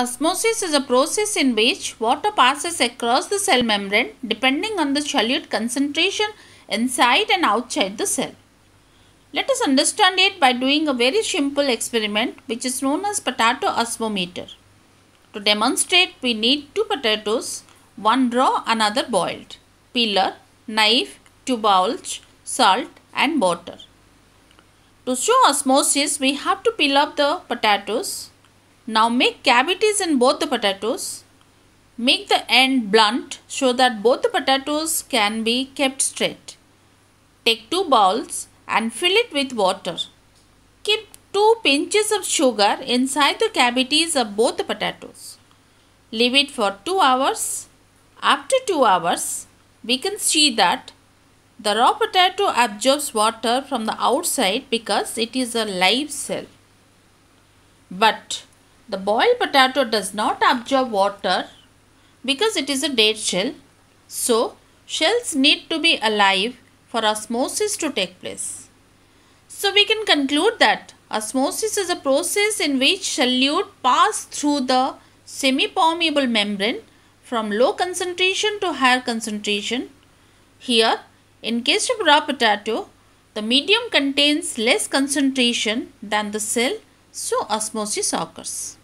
Osmosis is a process in which water passes across the cell membrane depending on the solute concentration inside and outside the cell. Let us understand it by doing a very simple experiment which is known as potato osmometer. To demonstrate we need two potatoes, one raw another boiled, peeler, knife, two bowls, salt and water. To show osmosis we have to peel up the potatoes now make cavities in both the potatoes. Make the end blunt so that both the potatoes can be kept straight. Take two bowls and fill it with water. Keep 2 pinches of sugar inside the cavities of both the potatoes. Leave it for 2 hours. After 2 hours, we can see that the raw potato absorbs water from the outside because it is a live cell. But the boiled potato does not absorb water because it is a dead shell. So, shells need to be alive for osmosis to take place. So, we can conclude that osmosis is a process in which solute pass through the semi-permeable membrane from low concentration to higher concentration. Here, in case of raw potato, the medium contains less concentration than the cell, so osmosis occurs.